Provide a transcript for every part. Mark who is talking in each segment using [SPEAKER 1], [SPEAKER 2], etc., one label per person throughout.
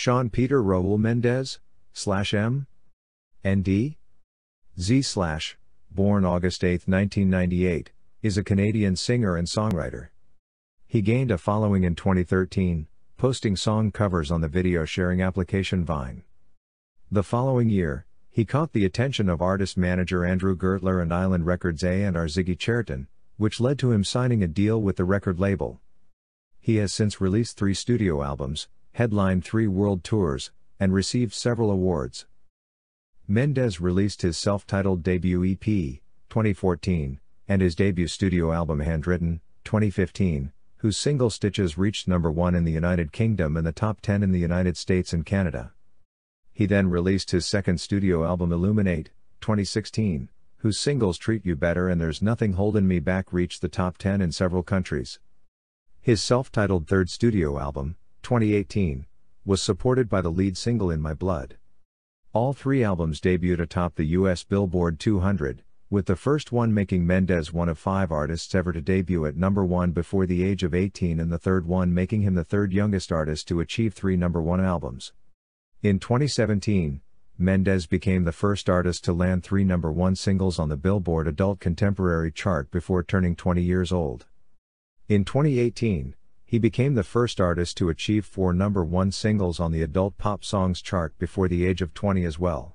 [SPEAKER 1] Sean Peter Raul Mendez, slash M? ND? Z slash, born August 8, 1998, is a Canadian singer and songwriter. He gained a following in 2013, posting song covers on the video sharing application Vine. The following year, he caught the attention of artist manager Andrew Gertler and Island Records A&R Ziggy Cheriton, which led to him signing a deal with the record label. He has since released three studio albums, headlined three world tours, and received several awards. Mendez released his self titled debut EP, 2014, and his debut studio album Handwritten, 2015, whose single Stitches reached number 1 in the United Kingdom and the top 10 in the United States and Canada. He then released his second studio album Illuminate, 2016, whose singles Treat You Better and There's Nothing Holding Me Back reached the top 10 in several countries. His self titled third studio album, 2018, was supported by the lead single In My Blood. All three albums debuted atop the US Billboard 200, with the first one making Mendez one of five artists ever to debut at number one before the age of 18 and the third one making him the third youngest artist to achieve three number one albums. In 2017, Mendez became the first artist to land three number one singles on the Billboard Adult Contemporary chart before turning 20 years old. In 2018, he became the first artist to achieve four number one singles on the adult pop songs chart before the age of 20 as well.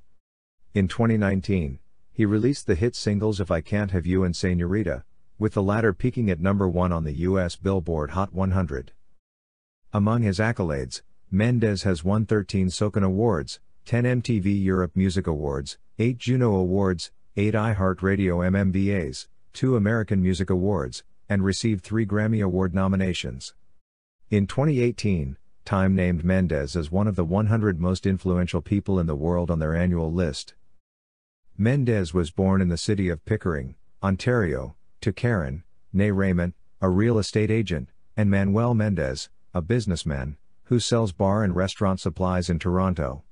[SPEAKER 1] In 2019, he released the hit singles If I Can't Have You and Senorita, with the latter peaking at number one on the US Billboard Hot 100. Among his accolades, Mendez has won 13 Socan Awards, 10 MTV Europe Music Awards, 8 Juno Awards, 8 iHeartRadio MMBAs, 2 American Music Awards, and received 3 Grammy Award nominations. In 2018, Time named Mendez as one of the 100 most influential people in the world on their annual list. Mendez was born in the city of Pickering, Ontario, to Karen, née Raymond, a real estate agent, and Manuel Mendez, a businessman, who sells bar and restaurant supplies in Toronto.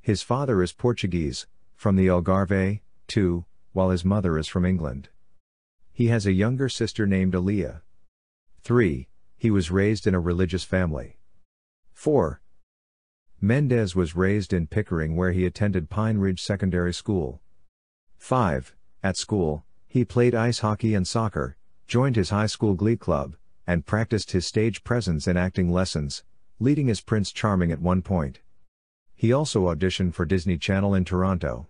[SPEAKER 1] His father is Portuguese, from the Algarve, too, while his mother is from England. He has a younger sister named Aaliyah. 3. He was raised in a religious family. 4. Mendez was raised in Pickering where he attended Pine Ridge Secondary School. 5. At school, he played ice hockey and soccer, joined his high school glee club, and practiced his stage presence in acting lessons, leading as Prince Charming at one point. He also auditioned for Disney Channel in Toronto.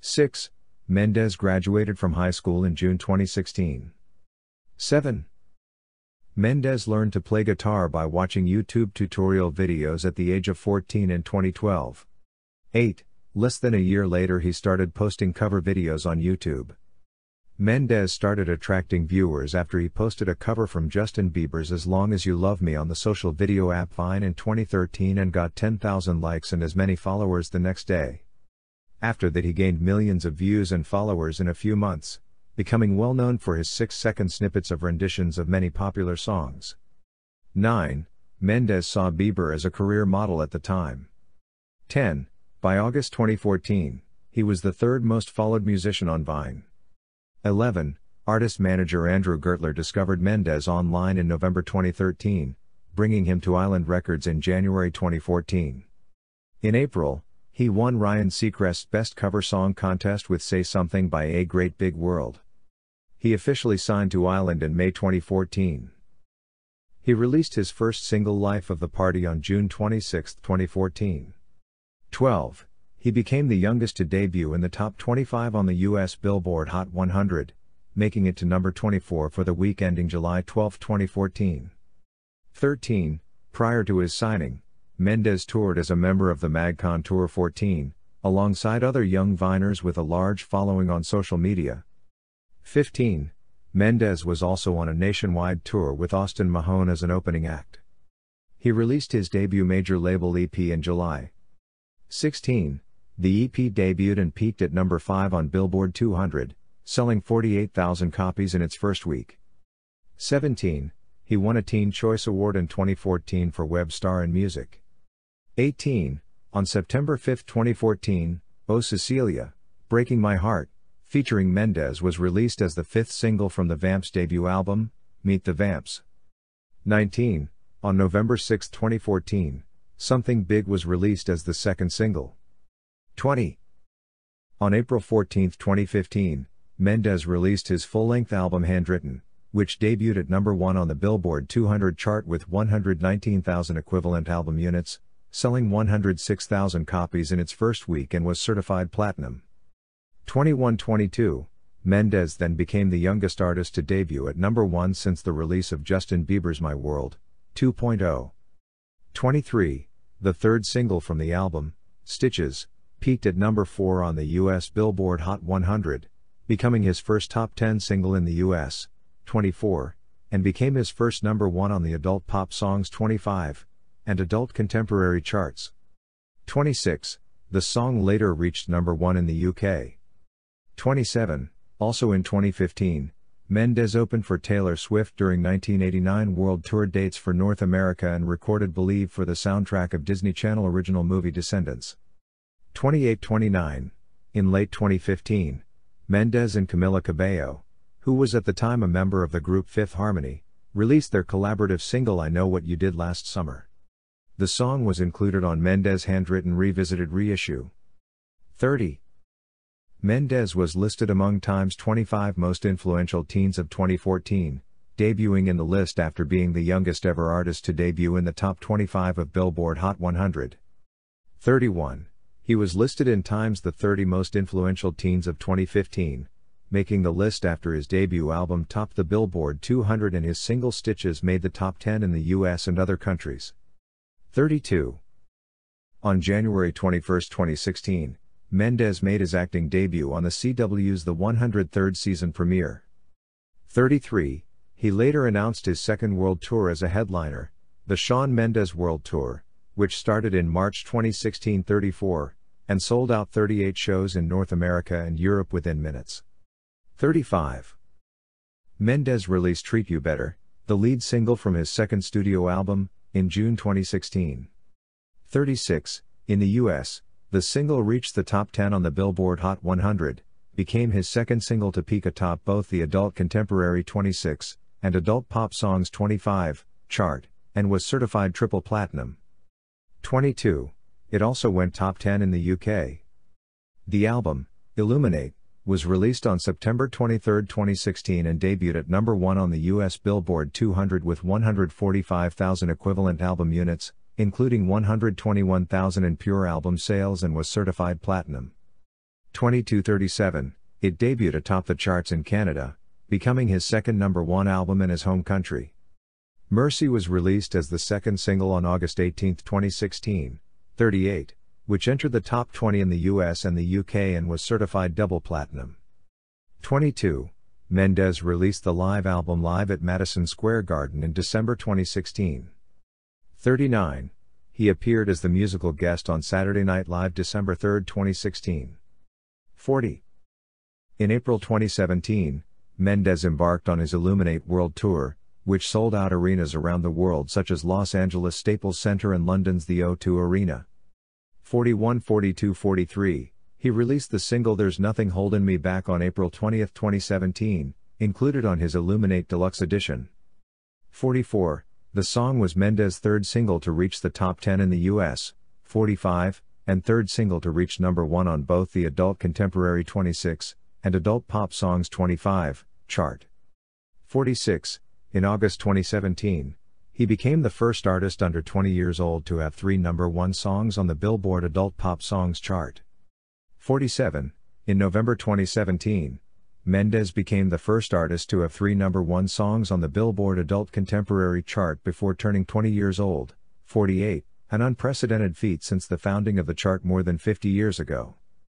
[SPEAKER 1] 6. Mendez graduated from high school in June 2016. 7. Mendez learned to play guitar by watching YouTube tutorial videos at the age of 14 in 2012. 8. Less than a year later, he started posting cover videos on YouTube. Mendez started attracting viewers after he posted a cover from Justin Bieber's As Long As You Love Me on the social video app Vine in 2013 and got 10,000 likes and as many followers the next day. After that, he gained millions of views and followers in a few months becoming well known for his six second snippets of renditions of many popular songs. 9. Mendez saw Bieber as a career model at the time. 10. By August 2014, he was the third most followed musician on Vine. 11. Artist manager Andrew Gertler discovered Mendez online in November 2013, bringing him to Island Records in January 2014. In April, he won Ryan Seacrest's Best Cover Song contest with Say Something by A Great Big World he officially signed to Island in May 2014. He released his first single Life of the Party on June 26, 2014. 12. He became the youngest to debut in the top 25 on the US Billboard Hot 100, making it to number 24 for the week ending July 12, 2014. 13. Prior to his signing, Mendez toured as a member of the MagCon Tour 14, alongside other young Viners with a large following on social media, 15, Mendez was also on a nationwide tour with Austin Mahone as an opening act. He released his debut major label EP in July. 16, the EP debuted and peaked at number 5 on Billboard 200, selling 48,000 copies in its first week. 17, he won a Teen Choice Award in 2014 for Web Star in Music. 18, on September 5, 2014, Oh Cecilia, Breaking My Heart, featuring Mendez was released as the fifth single from the Vamps' debut album, Meet the Vamps. 19. On November 6, 2014, Something Big was released as the second single. 20. On April 14, 2015, Mendez released his full length album Handwritten, which debuted at number 1 on the Billboard 200 chart with 119,000 equivalent album units, selling 106,000 copies in its first week and was certified platinum. 21-22, Mendez then became the youngest artist to debut at number 1 since the release of Justin Bieber's My World 2.0. 23, the third single from the album, Stitches, peaked at number 4 on the US Billboard Hot 100, becoming his first top 10 single in the US. 24, and became his first number 1 on the Adult Pop Songs 25 and Adult Contemporary charts. 26, the song later reached number 1 in the UK. 27, also in 2015, Mendez opened for Taylor Swift during 1989 World Tour dates for North America and recorded Believe for the soundtrack of Disney Channel original movie Descendants. 28 29, in late 2015, Mendez and Camila Cabello, who was at the time a member of the group Fifth Harmony, released their collaborative single I Know What You Did Last Summer. The song was included on Mendez's handwritten revisited reissue. 30. Mendez was listed among Time's 25 most influential teens of 2014, debuting in the list after being the youngest ever artist to debut in the top 25 of Billboard Hot 100. 31. He was listed in Time's The 30 Most Influential Teens of 2015, making the list after his debut album topped the Billboard 200 and his single Stitches made the top 10 in the US and other countries. 32. On January 21, 2016, Mendez made his acting debut on the CW's The 103rd season premiere. 33, he later announced his second world tour as a headliner, the Shawn Mendes World Tour, which started in March 2016 34, and sold out 38 shows in North America and Europe within minutes. 35. Mendez released Treat You Better, the lead single from his second studio album, in June 2016. 36, in the US, the single reached the top 10 on the Billboard Hot 100, became his second single to peak atop both the Adult Contemporary 26 and Adult Pop Songs 25 chart, and was certified triple platinum. 22. It also went top 10 in the UK. The album, Illuminate, was released on September 23, 2016 and debuted at number 1 on the US Billboard 200 with 145,000 equivalent album units, including 121,000 in pure album sales and was certified platinum. 2237, it debuted atop the charts in Canada, becoming his second number one album in his home country. Mercy was released as the second single on August 18, 2016, 38, which entered the top 20 in the US and the UK and was certified double platinum. 22. Mendez released the live album live at Madison Square Garden in December 2016. 39, he appeared as the musical guest on Saturday Night Live December 3, 2016. 40. In April 2017, Mendez embarked on his Illuminate World Tour, which sold out arenas around the world such as Los Angeles Staples Center and London's The O2 Arena. 41 42 43, he released the single There's Nothing Holding Me Back on April 20, 2017, included on his Illuminate Deluxe Edition. 44, the song was Mendes' third single to reach the top 10 in the US, 45, and third single to reach number 1 on both the Adult Contemporary 26 and Adult Pop Songs 25 chart. 46. In August 2017, he became the first artist under 20 years old to have three number 1 songs on the Billboard Adult Pop Songs chart. 47. In November 2017, Mendez became the first artist to have three number one songs on the Billboard Adult Contemporary chart before turning 20 years old, 48, an unprecedented feat since the founding of the chart more than 50 years ago.